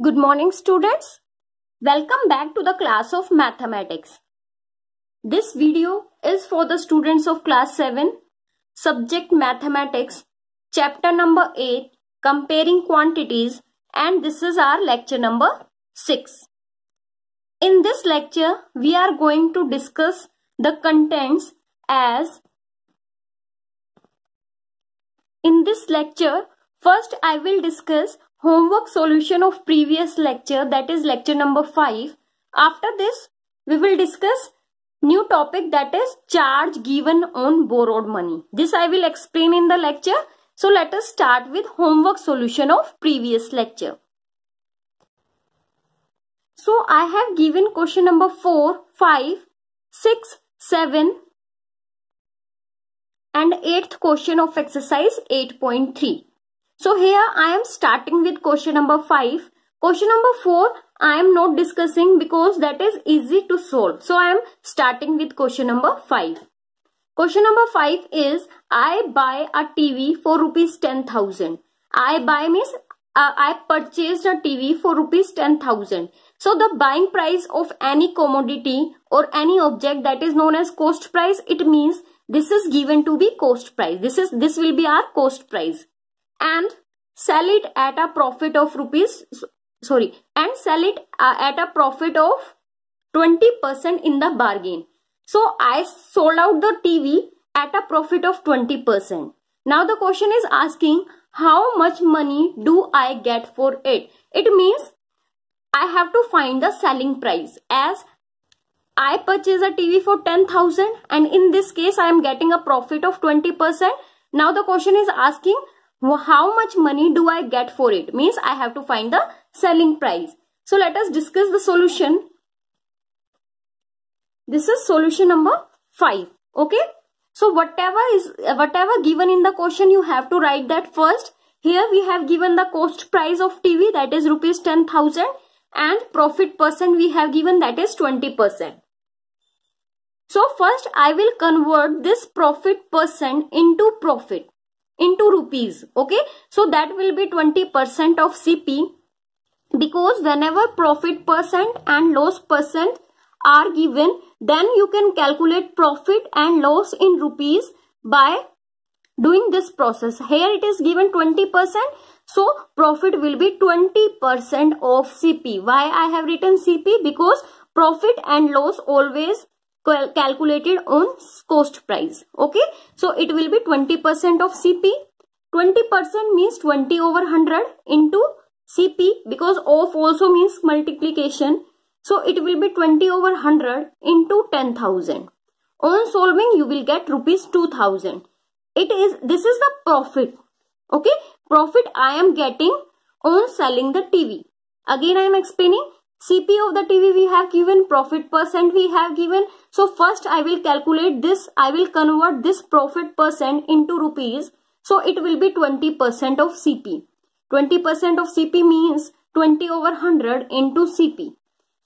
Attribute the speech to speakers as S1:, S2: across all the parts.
S1: Good morning students. Welcome back to the class of mathematics. This video is for the students of class 7 subject mathematics chapter number 8 comparing quantities and this is our lecture number 6. In this lecture we are going to discuss the contents as in this lecture first I will discuss homework solution of previous lecture that is lecture number 5. After this, we will discuss new topic that is charge given on borrowed money. This I will explain in the lecture. So let us start with homework solution of previous lecture. So I have given question number 4, 5, 6, 7 and 8th question of exercise 8.3. So here I am starting with question number 5. Question number 4 I am not discussing because that is easy to solve. So I am starting with question number 5. Question number 5 is I buy a TV for rupees 10,000. I buy means uh, I purchased a TV for rupees 10,000. So the buying price of any commodity or any object that is known as cost price it means this is given to be cost price. This is this will be our cost price and sell it at a profit of rupees sorry and sell it uh, at a profit of 20% in the bargain so i sold out the tv at a profit of 20% now the question is asking how much money do i get for it it means i have to find the selling price as I purchase a TV for 10,000 and in this case I am getting a profit of 20%. Now the question is asking how much money do I get for it? Means I have to find the selling price. So let us discuss the solution. This is solution number 5. Okay. So whatever is whatever given in the question you have to write that first. Here we have given the cost price of TV that is rupees 10,000 and profit percent we have given that is 20%. So first I will convert this profit percent into profit into rupees okay so that will be 20% of CP because whenever profit percent and loss percent are given then you can calculate profit and loss in rupees by doing this process here it is given 20% so profit will be 20% of CP why I have written CP because profit and loss always calculated on cost price. Okay. So it will be 20% of CP. 20% means 20 over 100 into CP because of also means multiplication. So it will be 20 over 100 into 10,000. On solving you will get rupees 2000. It is, this is the profit. Okay. Profit I am getting on selling the TV. Again I am explaining CP of the TV we have given, profit percent we have given. So first I will calculate this, I will convert this profit percent into rupees. So it will be 20% of CP. 20% of CP means 20 over 100 into CP.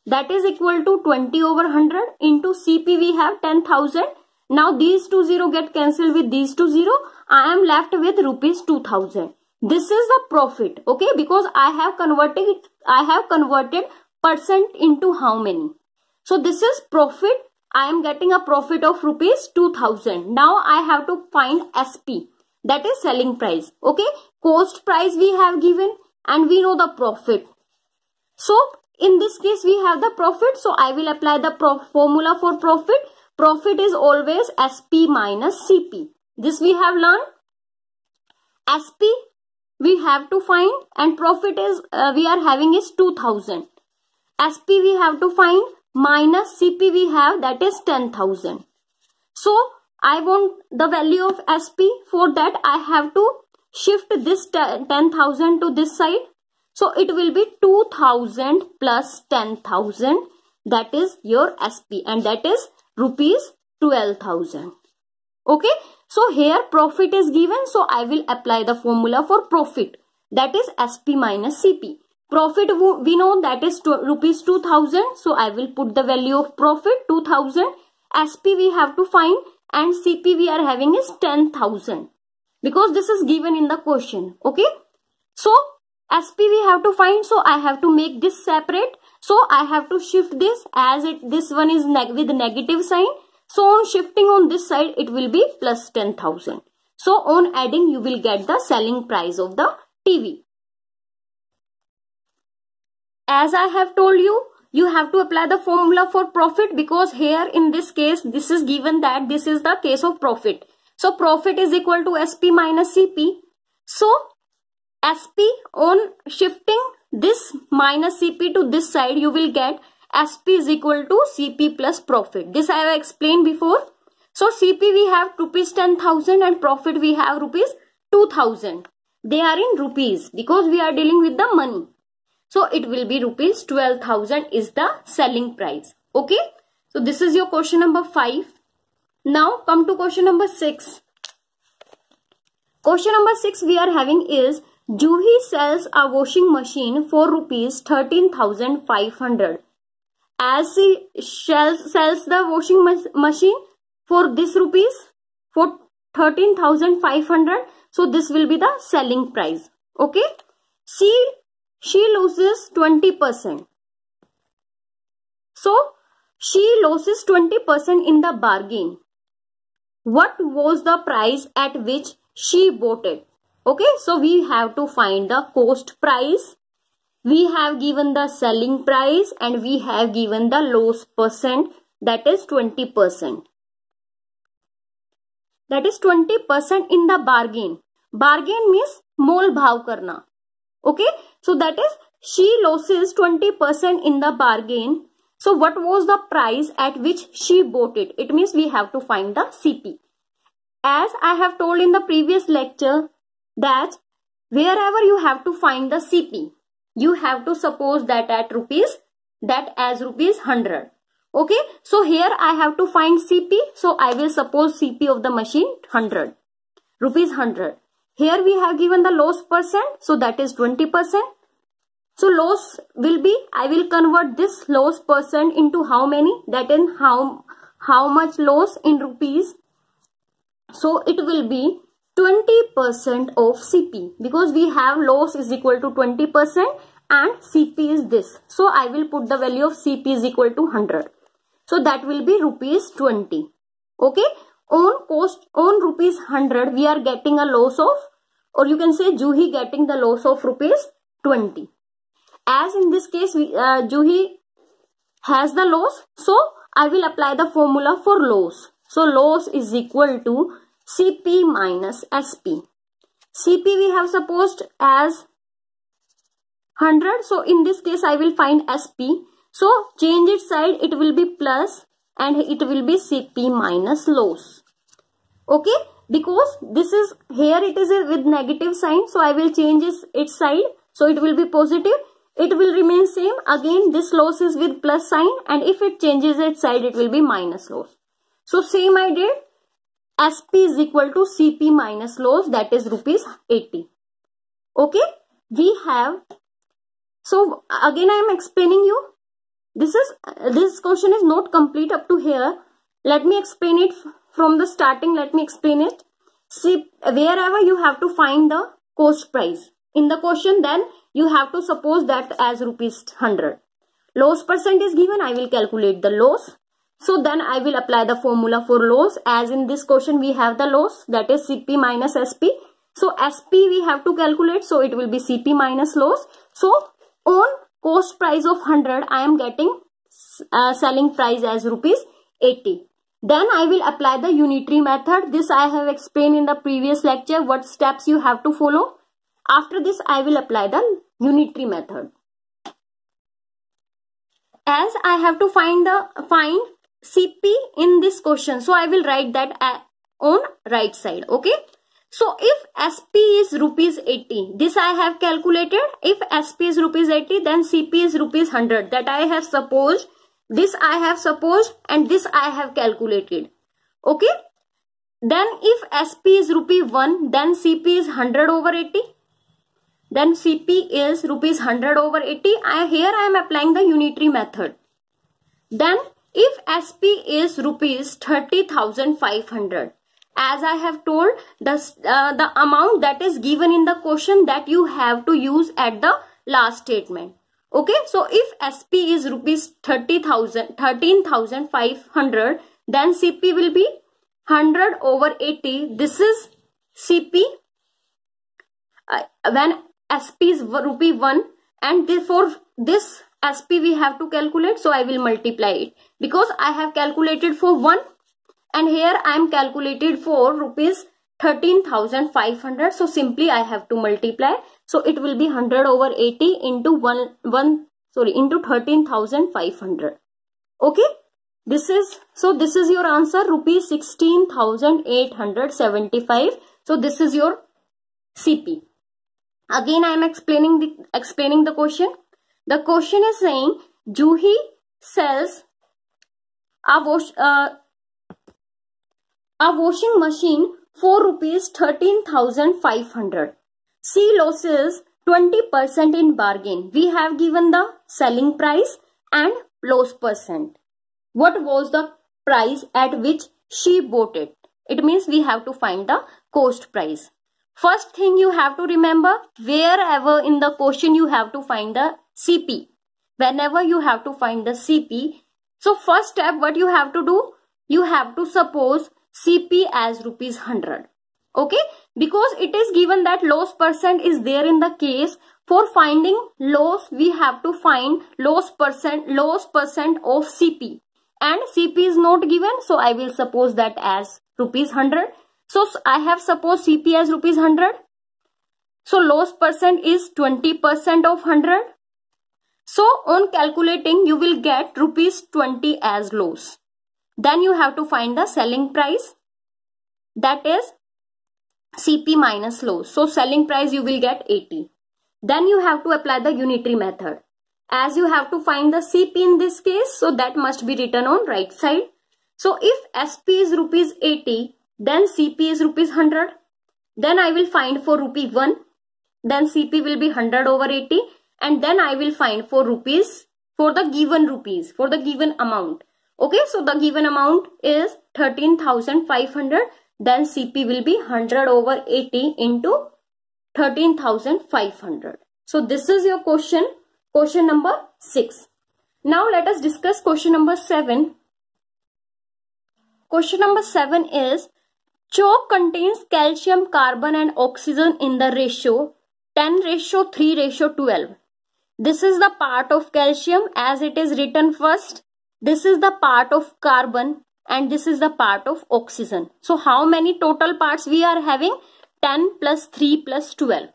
S1: That is equal to 20 over 100 into CP we have 10,000. Now these two zero get cancelled with these two zero. I am left with rupees 2000. This is the profit okay because I have converted I have converted percent into how many? So this is profit. I am getting a profit of rupees 2000. Now I have to find SP that is selling price. Okay. Cost price we have given and we know the profit. So in this case we have the profit. So I will apply the formula for profit. Profit is always SP minus CP. This we have learned. SP we have to find and profit is uh, we are having is 2000 SP we have to find minus CP we have that is 10,000. So I want the value of SP for that I have to shift this 10,000 to this side. So it will be 2,000 plus 10,000 that is your SP and that is rupees 12,000. Okay. So here profit is given. So I will apply the formula for profit that is SP minus CP profit we know that is rupees 2000 so i will put the value of profit 2000 sp we have to find and cp we are having is 10000 because this is given in the question okay so sp we have to find so i have to make this separate so i have to shift this as it this one is neg with negative sign so on shifting on this side it will be plus 10000 so on adding you will get the selling price of the tv as I have told you, you have to apply the formula for profit because here in this case, this is given that this is the case of profit. So profit is equal to SP minus CP. So SP on shifting this minus CP to this side, you will get SP is equal to CP plus profit. This I have explained before. So CP we have rupees 10,000 and profit we have rupees 2,000. They are in rupees because we are dealing with the money. So it will be rupees 12,000 is the selling price. Okay. So this is your question number 5. Now come to question number 6. Question number 6 we are having is Juhi sells a washing machine for rupees 13,500. As he sells, sells the washing machine for this rupees for 13,500. So this will be the selling price. Okay. She she loses 20%. So, she loses 20% in the bargain. What was the price at which she bought it? Okay, so we have to find the cost price. We have given the selling price and we have given the loss percent that is 20%. That is 20% in the bargain. Bargain means मोल भाव okay? So that is she loses 20% in the bargain. So what was the price at which she bought it? It means we have to find the CP. As I have told in the previous lecture that wherever you have to find the CP, you have to suppose that at rupees, that as rupees 100. Okay, so here I have to find CP. So I will suppose CP of the machine 100, rupees 100. Here we have given the loss percent. So that is 20 percent. So loss will be, I will convert this loss percent into how many? That in how, how much loss in rupees? So it will be 20% of CP because we have loss is equal to 20% and CP is this. So I will put the value of CP is equal to 100. So that will be rupees 20. Okay. On cost, on rupees 100, we are getting a loss of or you can say Juhi getting the loss of rupees 20 as in this case we, uh, Juhi has the loss so I will apply the formula for loss so loss is equal to CP minus SP CP we have supposed as 100 so in this case I will find SP so change its side it will be plus and it will be CP minus loss okay because this is here it is with negative sign so I will change its side so it will be positive it will remain same. Again, this loss is with plus sign and if it changes its side, it will be minus loss. So same I did. SP is equal to CP minus loss that is rupees 80. Okay, we have. So again, I am explaining you. This is this question is not complete up to here. Let me explain it from the starting. Let me explain it. See, wherever you have to find the cost price in the question, then you have to suppose that as rupees 100 loss percent is given i will calculate the loss so then i will apply the formula for loss as in this question we have the loss that is cp minus sp so sp we have to calculate so it will be cp minus loss so on cost price of 100 i am getting uh, selling price as rupees 80 then i will apply the unitary method this i have explained in the previous lecture what steps you have to follow after this, I will apply the unitary method. As I have to find the find CP in this question, so I will write that uh, on right side. Okay. So if SP is rupees 80, this I have calculated. If SP is rupees 80, then CP is rupees 100. That I have supposed. This I have supposed and this I have calculated. Okay. Then if SP is rupee 1, then CP is 100 over 80. Then CP is rupees 100 over 80. I, here I am applying the unitary method. Then if SP is rupees 30,500 as I have told the, uh, the amount that is given in the question that you have to use at the last statement. Okay, so if SP is rupees 30,000, 13,500, then CP will be 100 over 80. This is CP. Uh, when SP is rupee 1 and therefore this SP we have to calculate. So I will multiply it because I have calculated for 1 and here I am calculated for rupees 13,500. So simply I have to multiply. So it will be 100 over 80 into 1, 1 sorry into 13,500. Okay. This is, so this is your answer rupees 16,875. So this is your CP. Again, I am explaining the, explaining the question. The question is saying, Juhi sells a, wash, uh, a washing machine for rupees 13,500. She loses 20% in bargain. We have given the selling price and loss percent. What was the price at which she bought it? It means we have to find the cost price. First thing you have to remember, wherever in the question you have to find the CP. Whenever you have to find the CP. So first step what you have to do? You have to suppose CP as rupees 100. Okay. Because it is given that loss percent is there in the case. For finding loss, we have to find loss percent, loss percent of CP. And CP is not given. So I will suppose that as rupees 100 so I have supposed CP as rupees 100. So loss percent is 20% of 100. So on calculating you will get rupees 20 as loss. Then you have to find the selling price that is CP minus loss. So selling price you will get 80. Then you have to apply the unitary method. As you have to find the CP in this case so that must be written on right side. So if SP is rupees 80 then CP is rupees 100. Then I will find for rupee 1. Then CP will be 100 over 80. And then I will find for rupees, for the given rupees, for the given amount. Okay, so the given amount is 13,500. Then CP will be 100 over 80 into 13,500. So this is your question, question number 6. Now let us discuss question number 7. Question number 7 is Chalk contains calcium, carbon and oxygen in the ratio 10 ratio 3 ratio 12. This is the part of calcium as it is written first. This is the part of carbon and this is the part of oxygen. So how many total parts we are having? 10 plus 3 plus 12.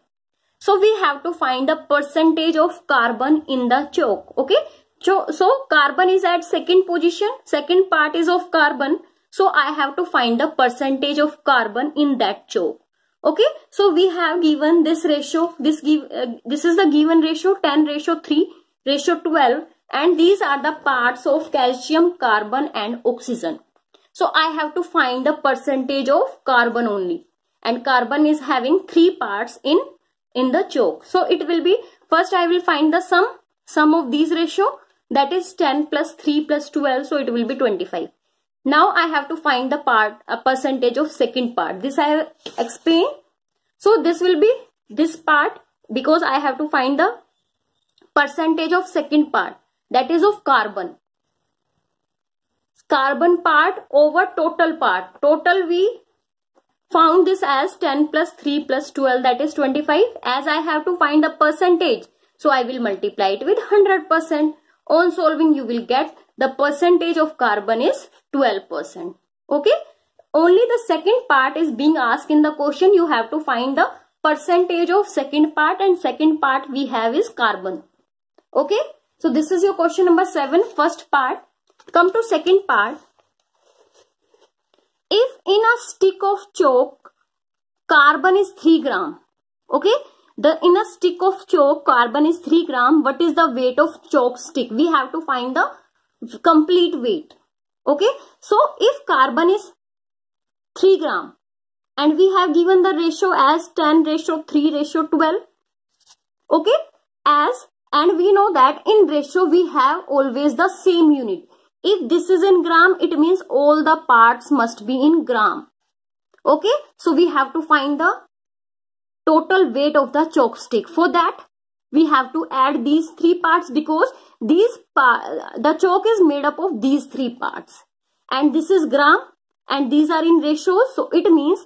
S1: So we have to find the percentage of carbon in the chalk. Okay. So, so carbon is at second position. Second part is of carbon so I have to find the percentage of carbon in that choke. Okay, so we have given this ratio, this give, uh, this is the given ratio 10 ratio 3 ratio 12 and these are the parts of calcium, carbon and oxygen. So I have to find the percentage of carbon only and carbon is having three parts in, in the choke. So it will be first I will find the sum, sum of these ratio that is 10 plus 3 plus 12 so it will be 25. Now I have to find the part, a percentage of second part. This I have explained. So this will be this part because I have to find the percentage of second part that is of carbon. Carbon part over total part. Total we found this as 10 plus 3 plus 12 that is 25 as I have to find the percentage. So I will multiply it with 100%. On solving you will get the percentage of carbon is 12%. Okay. Only the second part is being asked in the question. You have to find the percentage of second part and second part we have is carbon. Okay. So this is your question number 7, first part. Come to second part. If in a stick of chalk, carbon is 3 gram. Okay. The in a stick of chalk, carbon is 3 gram. What is the weight of chalk stick? We have to find the complete weight okay so if carbon is 3 gram and we have given the ratio as 10 ratio 3 ratio 12 okay as and we know that in ratio we have always the same unit if this is in gram it means all the parts must be in gram okay so we have to find the total weight of the chalk stick. for that we have to add these three parts because these pa the chalk is made up of these three parts and this is gram and these are in ratios so it means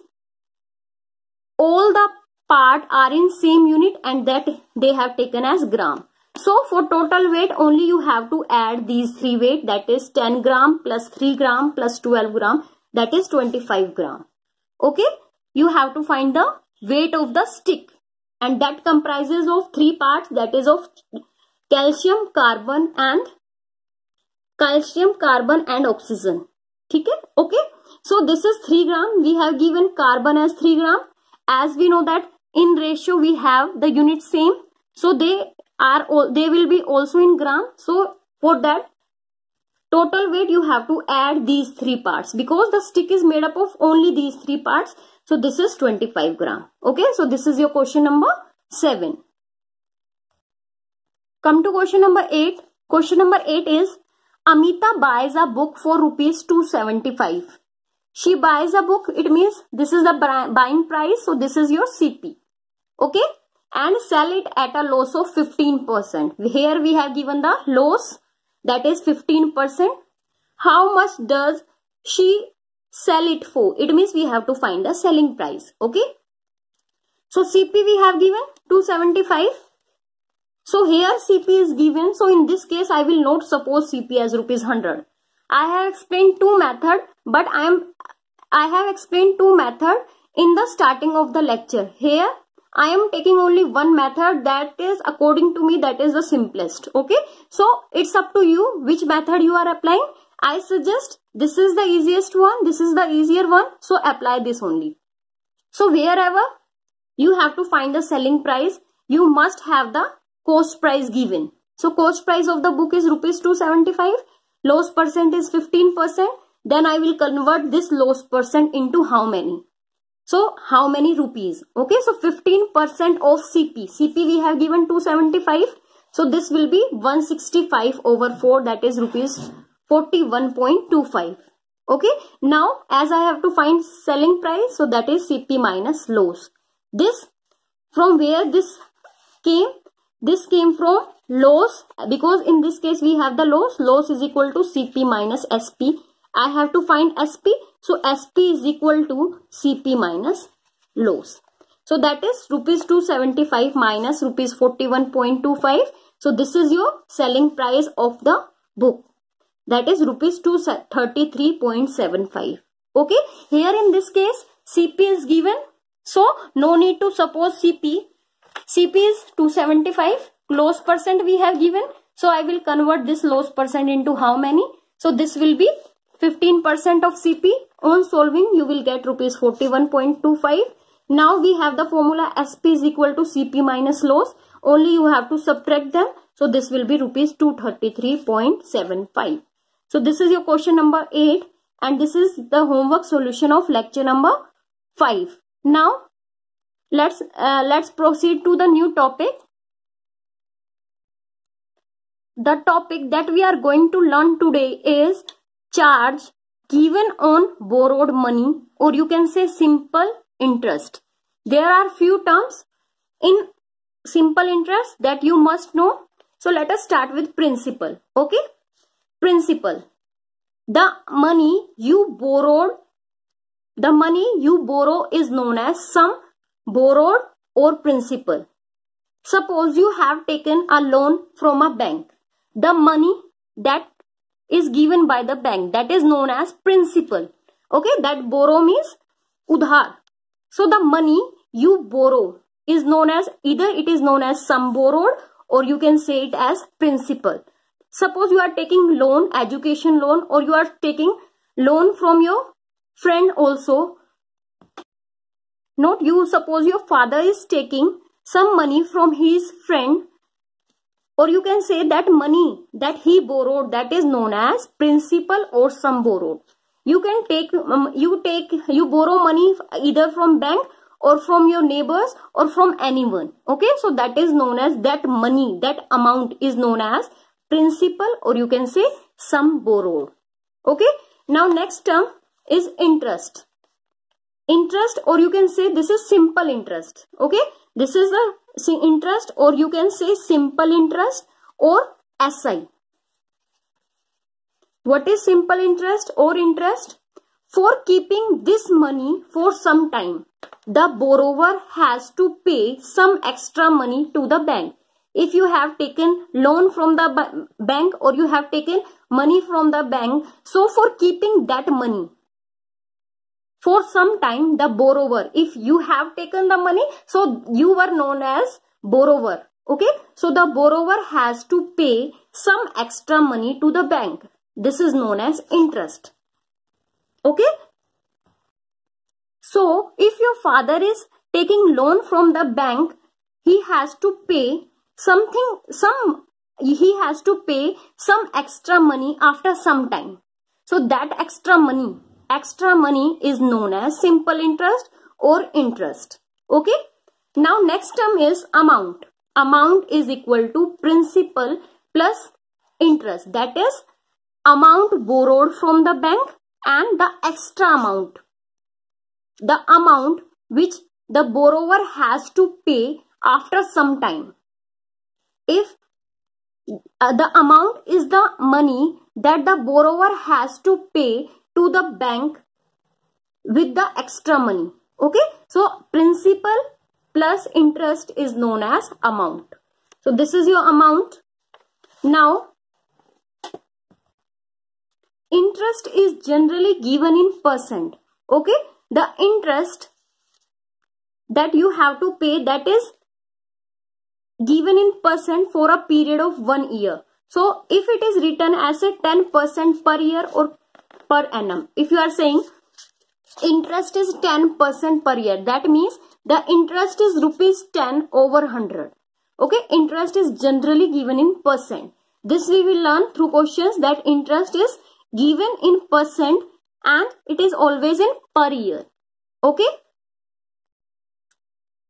S1: all the part are in same unit and that they have taken as gram so for total weight only you have to add these three weight that is 10 gram plus 3 gram plus 12 gram that is 25 gram okay you have to find the weight of the stick and that comprises of three parts that is of calcium carbon and calcium carbon and oxygen ठीक okay so this is 3 gram we have given carbon as 3 gram as we know that in ratio we have the unit same so they are they will be also in gram so for that total weight you have to add these three parts because the stick is made up of only these three parts so this is 25 gram. Okay, so this is your question number 7. Come to question number 8. Question number 8 is Amita buys a book for rupees 275. She buys a book, it means this is the buying price, so this is your CP. Okay, and sell it at a loss of 15%. Here we have given the loss that is 15%. How much does she sell it for. It means we have to find the selling price. Okay. So CP we have given 275. So here CP is given. So in this case I will not suppose CP as rupees 100. I have explained two method but I am I have explained two method in the starting of the lecture. Here I am taking only one method that is according to me that is the simplest. Okay. So it's up to you which method you are applying. I suggest this is the easiest one. This is the easier one. So apply this only. So wherever you have to find the selling price, you must have the cost price given. So cost price of the book is rupees 275. Loss percent is 15%. Then I will convert this loss percent into how many? So how many rupees? Okay, so 15% of CP. CP we have given 275. So this will be 165 over 4 that is rupees 41.25 okay now as i have to find selling price so that is cp minus loss this from where this came this came from loss because in this case we have the loss loss is equal to cp minus sp i have to find sp so sp is equal to cp minus loss so that is rupees 275 minus rupees 41.25 so this is your selling price of the book that is rupees 233.75 okay here in this case cp is given so no need to suppose cp cp is 275 close percent we have given so i will convert this loss percent into how many so this will be 15% of cp on solving you will get rupees 41.25 now we have the formula sp is equal to cp minus loss only you have to subtract them so this will be rupees 233.75 so this is your question number 8 and this is the homework solution of lecture number 5. Now let's uh, let's proceed to the new topic. The topic that we are going to learn today is charge given on borrowed money or you can say simple interest. There are few terms in simple interest that you must know. So let us start with principal. Okay principal. The money you borrowed, the money you borrow is known as sum borrowed or principal. Suppose you have taken a loan from a bank. The money that is given by the bank that is known as principal. Okay, that borrow means udhar. So the money you borrow is known as either it is known as sum borrowed or you can say it as principal suppose you are taking loan education loan or you are taking loan from your friend also note you suppose your father is taking some money from his friend or you can say that money that he borrowed that is known as principal or some borrowed you can take um, you take you borrow money either from bank or from your neighbors or from anyone okay so that is known as that money that amount is known as principal or you can say sum borrowed. Okay. Now next term is interest. Interest or you can say this is simple interest. Okay. This is the interest or you can say simple interest or SI. What is simple interest or interest? For keeping this money for some time, the borrower has to pay some extra money to the bank if you have taken loan from the bank or you have taken money from the bank. So for keeping that money for some time the borrower, if you have taken the money, so you were known as borrower. Okay, so the borrower has to pay some extra money to the bank. This is known as interest. Okay. So, if your father is taking loan from the bank, he has to pay something, some, he has to pay some extra money after some time. So that extra money, extra money is known as simple interest or interest. Okay. Now next term is amount. Amount is equal to principal plus interest. That is amount borrowed from the bank and the extra amount. The amount which the borrower has to pay after some time if uh, the amount is the money that the borrower has to pay to the bank with the extra money okay so principal plus interest is known as amount so this is your amount now interest is generally given in percent okay the interest that you have to pay that is given in percent for a period of one year. So if it is written as a 10% per year or per annum, if you are saying interest is 10% per year, that means the interest is rupees 10 over 100. Okay, interest is generally given in percent. This we will learn through questions that interest is given in percent and it is always in per year. Okay.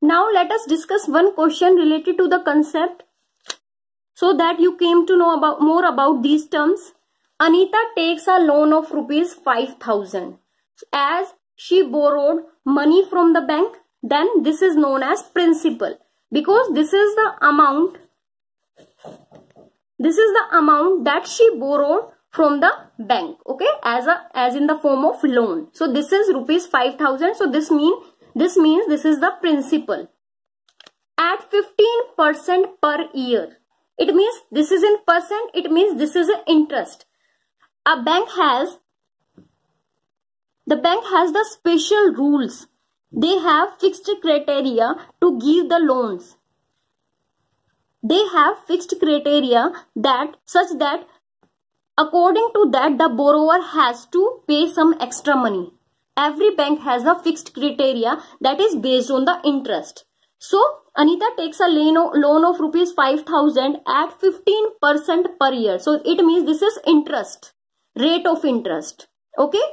S1: Now let us discuss one question related to the concept so that you came to know about more about these terms. Anita takes a loan of rupees 5000 as she borrowed money from the bank then this is known as principal because this is the amount this is the amount that she borrowed from the bank okay as a as in the form of loan so this is rupees 5000 so this means this means this is the principal. At 15% per year. It means this is in percent. It means this is an interest. A bank has, the bank has the special rules. They have fixed criteria to give the loans. They have fixed criteria that such that according to that the borrower has to pay some extra money every bank has a fixed criteria that is based on the interest. So Anita takes a loan of rupees 5000 at 15% per year. So it means this is interest, rate of interest. Okay,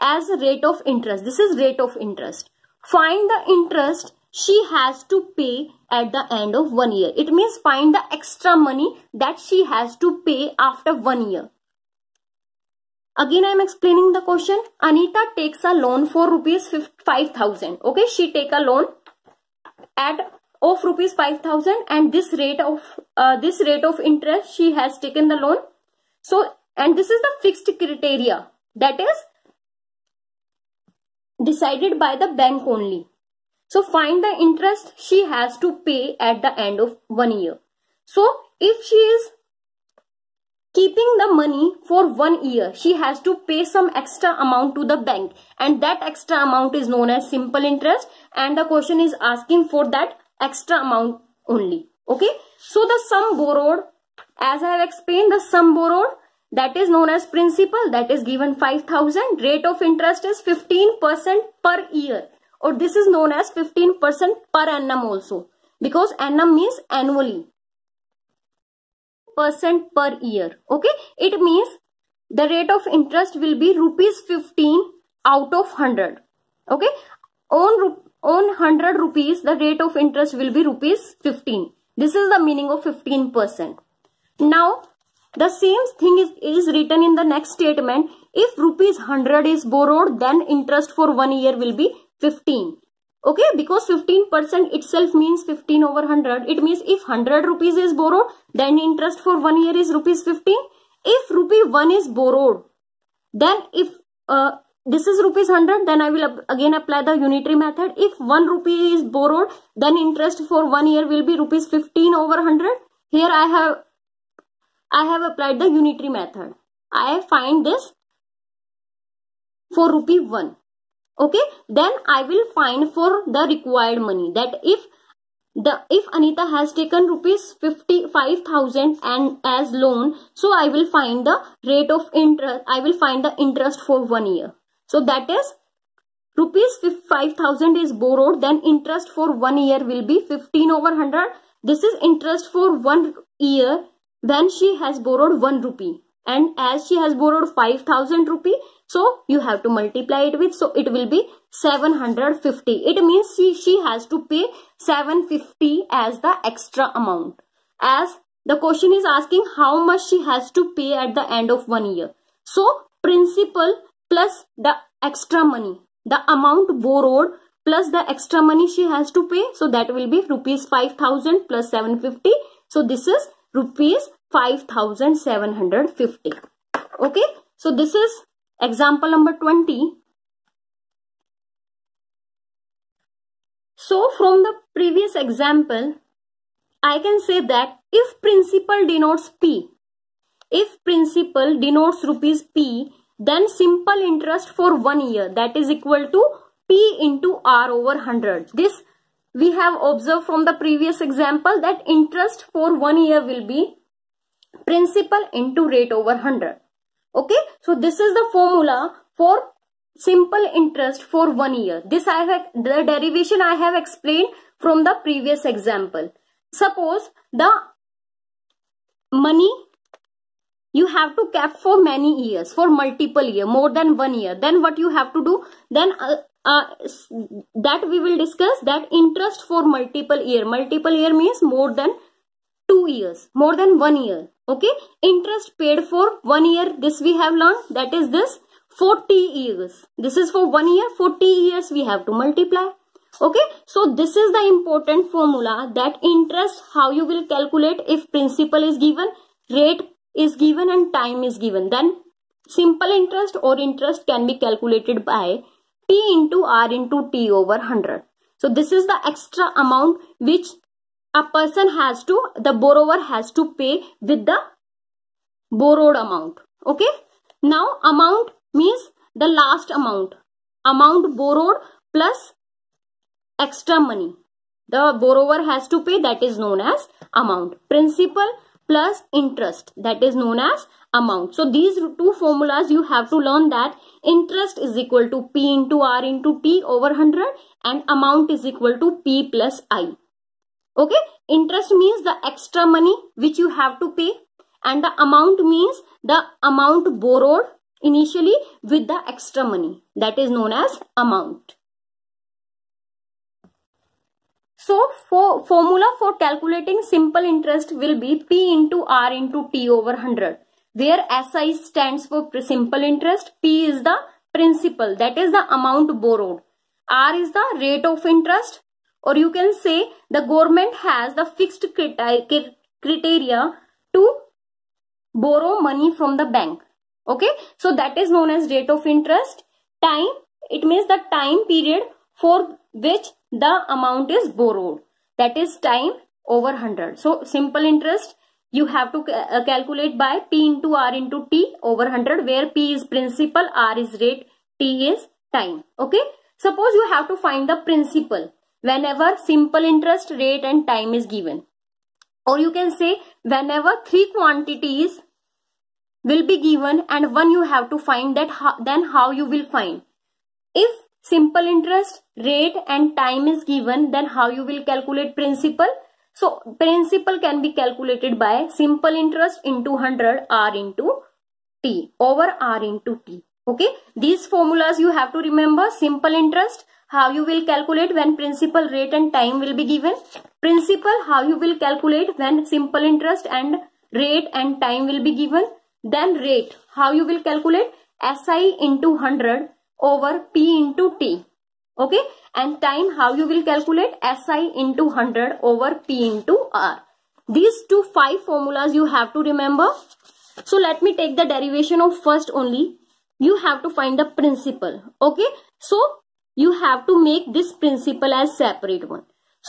S1: as rate of interest. This is rate of interest. Find the interest she has to pay at the end of one year. It means find the extra money that she has to pay after one year. Again, I am explaining the question. Anita takes a loan for rupees 5,000. Okay, she take a loan at of rupees 5,000 and this rate of uh, this rate of interest she has taken the loan. So, and this is the fixed criteria that is decided by the bank only. So, find the interest she has to pay at the end of one year. So, if she is keeping the money for one year she has to pay some extra amount to the bank and that extra amount is known as simple interest and the question is asking for that extra amount only okay so the sum borrowed as i have explained the sum borrowed that is known as principal that is given 5000 rate of interest is 15% per year or this is known as 15% per annum also because annum means annually percent per year okay it means the rate of interest will be rupees 15 out of 100 okay on on 100 rupees the rate of interest will be rupees 15 this is the meaning of 15 percent now the same thing is, is written in the next statement if rupees 100 is borrowed then interest for one year will be 15 okay because 15% itself means 15 over 100 it means if 100 rupees is borrowed then interest for one year is rupees 15 if rupee 1 is borrowed then if uh, this is rupees 100 then i will again apply the unitary method if 1 rupee is borrowed then interest for one year will be rupees 15 over 100 here i have i have applied the unitary method i find this for rupee 1 okay then i will find for the required money that if the if anita has taken rupees 55000 and as loan so i will find the rate of interest i will find the interest for one year so that is rupees 5000 is borrowed then interest for one year will be 15 over 100 this is interest for one year when she has borrowed 1 rupee and as she has borrowed 5000 rupee so you have to multiply it with so it will be 750 it means she, she has to pay 750 as the extra amount as the question is asking how much she has to pay at the end of one year so principal plus the extra money the amount borrowed plus the extra money she has to pay so that will be rupees 5000 plus 750 so this is rupees 5750 okay so this is example number 20 so from the previous example i can say that if principal denotes p if principal denotes rupees p then simple interest for one year that is equal to p into r over 100 this we have observed from the previous example that interest for one year will be principal into rate over 100 okay so this is the formula for simple interest for one year this i have the derivation i have explained from the previous example suppose the money you have to cap for many years for multiple year more than one year then what you have to do then uh, uh, that we will discuss that interest for multiple year multiple year means more than two years more than one year okay interest paid for one year this we have learned that is this 40 years this is for one year 40 years we have to multiply okay so this is the important formula that interest how you will calculate if principal is given rate is given and time is given then simple interest or interest can be calculated by p into r into t over 100 so this is the extra amount which a person has to the borrower has to pay with the borrowed amount okay now amount means the last amount amount borrowed plus extra money the borrower has to pay that is known as amount principal plus interest that is known as amount so these two formulas you have to learn that interest is equal to p into r into t over 100 and amount is equal to p plus i okay interest means the extra money which you have to pay and the amount means the amount borrowed initially with the extra money that is known as amount so for formula for calculating simple interest will be P into R into T over 100 where SI stands for simple interest P is the principal that is the amount borrowed R is the rate of interest or you can say the government has the fixed criteria to borrow money from the bank okay so that is known as rate of interest time it means the time period for which the amount is borrowed that is time over 100 so simple interest you have to uh, calculate by p into r into t over 100 where p is principal r is rate t is time okay suppose you have to find the principal whenever simple interest rate and time is given or you can say whenever three quantities will be given and one you have to find that then how you will find if simple interest rate and time is given then how you will calculate principal so principal can be calculated by simple interest into 100 r into t over r into t okay these formulas you have to remember simple interest how you will calculate when principal rate and time will be given principal how you will calculate when simple interest and rate and time will be given then rate how you will calculate si into 100 over p into t okay and time how you will calculate si into 100 over p into r these two five formulas you have to remember so let me take the derivation of first only you have to find the principal okay so you have to make this principal as separate one.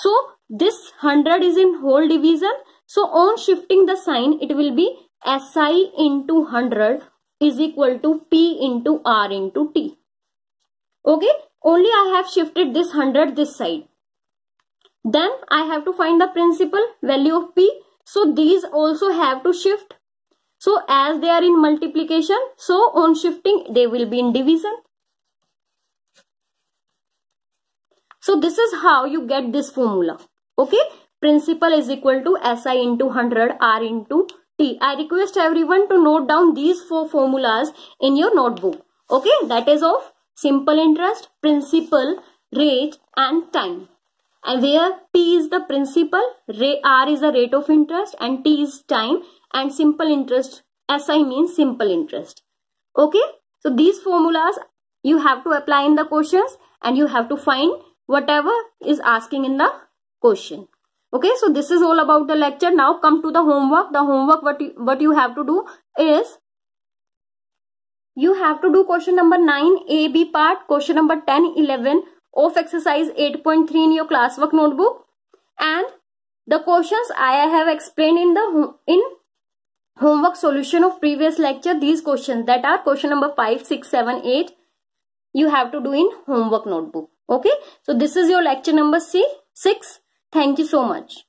S1: So this 100 is in whole division. So on shifting the sign, it will be SI into 100 is equal to P into R into T. Okay, only I have shifted this 100 this side. Then I have to find the principal value of P. So these also have to shift. So as they are in multiplication, so on shifting they will be in division. So this is how you get this formula. Okay. Principal is equal to SI into 100 R into T. I request everyone to note down these four formulas in your notebook. Okay. That is of simple interest, principal, rate and time. And where P is the principal, R is the rate of interest and T is time and simple interest SI means simple interest. Okay. So these formulas you have to apply in the questions and you have to find whatever is asking in the question okay so this is all about the lecture now come to the homework the homework what you, what you have to do is you have to do question number 9 a b part question number 10 11 of exercise 8.3 in your classwork notebook and the questions i have explained in the in homework solution of previous lecture these questions that are question number 5 6 7 8 you have to do in homework notebook Okay, so this is your lecture number C6. Thank you so much.